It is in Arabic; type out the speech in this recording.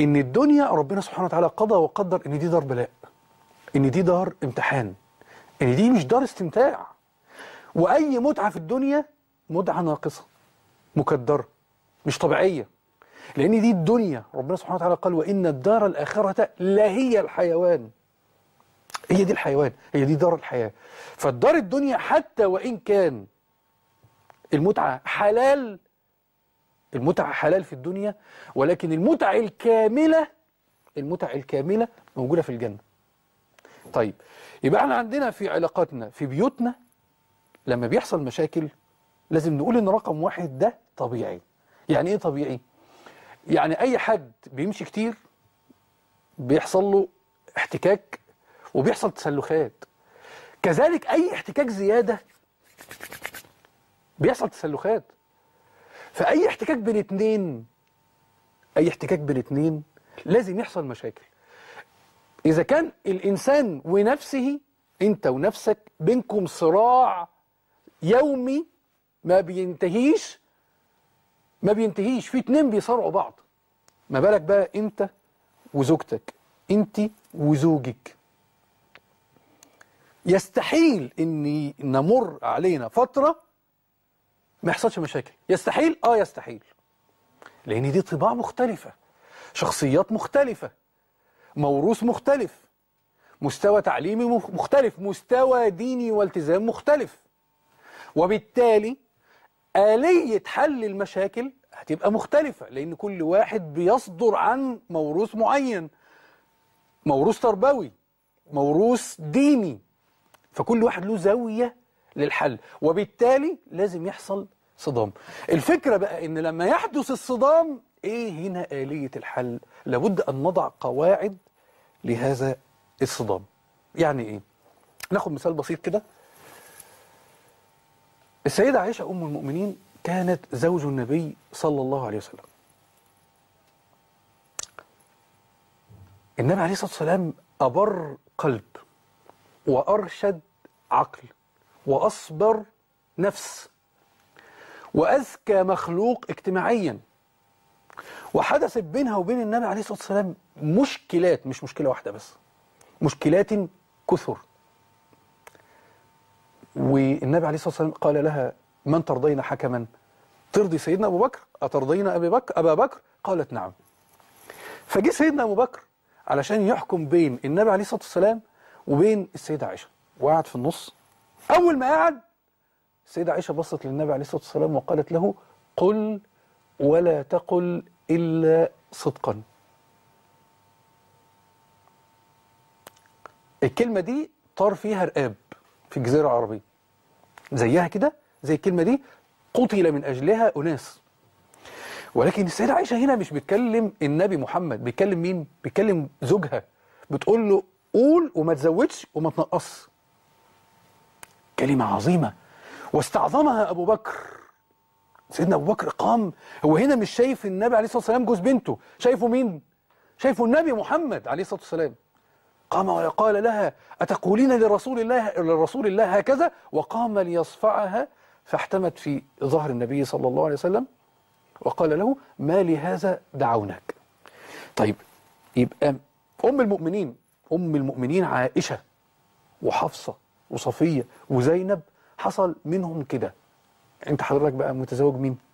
ان الدنيا ربنا سبحانه وتعالى قضى وقدر ان دي دار بلاء ان دي دار امتحان ان دي مش دار استمتاع واي متعه في الدنيا متعه ناقصه مكدره مش طبيعيه لان دي الدنيا ربنا سبحانه وتعالى قال وان الدار الاخره لهي الحيوان هي دي الحيوان هي دي دار الحياه فالدار الدنيا حتى وان كان المتعه حلال المتعة حلال في الدنيا ولكن المتعة الكاملة المتعة الكاملة موجودة في الجنة طيب يبقى احنا عندنا في علاقاتنا في بيوتنا لما بيحصل مشاكل لازم نقول ان رقم واحد ده طبيعي يعني ايه طبيعي يعني اي حد بيمشي كتير بيحصل له احتكاك وبيحصل تسلخات كذلك اي احتكاك زيادة بيحصل تسلخات فاي احتكاك بين اتنين اي احتكاك بين اتنين لازم يحصل مشاكل اذا كان الانسان ونفسه انت ونفسك بينكم صراع يومي ما بينتهيش ما بينتهيش في اتنين بيصارعوا بعض ما بالك بقى انت وزوجتك انت وزوجك يستحيل ان نمر علينا فتره ما يحصلش مشاكل يستحيل اه يستحيل لان دي طباع مختلفه شخصيات مختلفه موروث مختلف مستوى تعليمي مختلف مستوى ديني والتزام مختلف وبالتالي آلية حل المشاكل هتبقى مختلفة لأن كل واحد بيصدر عن موروث معين موروث تربوي موروث ديني فكل واحد له زاوية للحل وبالتالي لازم يحصل صدام الفكرة بقى ان لما يحدث الصدام ايه هنا آلية الحل لابد ان نضع قواعد لهذا الصدام يعني ايه ناخد مثال بسيط كده السيدة عائشة أم المؤمنين كانت زوج النبي صلى الله عليه وسلم النبي عليه الصلاة والسلام أبر قلب وأرشد عقل وأصبر نفس وأذكى مخلوق اجتماعيا وحدثت بينها وبين النبي عليه الصلاة والسلام مشكلات مش مشكلة واحدة بس مشكلات كثر والنبي عليه الصلاة والسلام قال لها من ترضين حكما ترضي سيدنا أبو بكر أترضين أبي بكر أبا بكر قالت نعم فجه سيدنا أبو بكر علشان يحكم بين النبي عليه الصلاة والسلام وبين السيدة عائشة وقعد في النص أول ما قعد السيدة عائشة بصت للنبي عليه الصلاة والسلام وقالت له قل ولا تقل إلا صدقا الكلمة دي طار فيها رقاب في الجزيرة العربية زيها كده زي الكلمة دي قتل من أجلها أناس ولكن السيدة عائشة هنا مش بتكلم النبي محمد بيتكلم مين؟ بيتكلم زوجها بتقول له قول وما تزودش وما تنقصش كلمة عظيمة واستعظمها أبو بكر سيدنا أبو بكر قام هو هنا مش شايف النبي عليه الصلاة والسلام جوز بنته شايفه مين؟ شايفه النبي محمد عليه الصلاة والسلام قام وقال لها أتقولين لرسول الله لرسول الله هكذا وقام ليصفعها فاحتمت في ظهر النبي صلى الله عليه وسلم وقال له ما لهذا دعوناك طيب يبقى أم المؤمنين أم المؤمنين عائشة وحفصة وصفية وزينب حصل منهم كده انت حضرتك بقى متزوج مين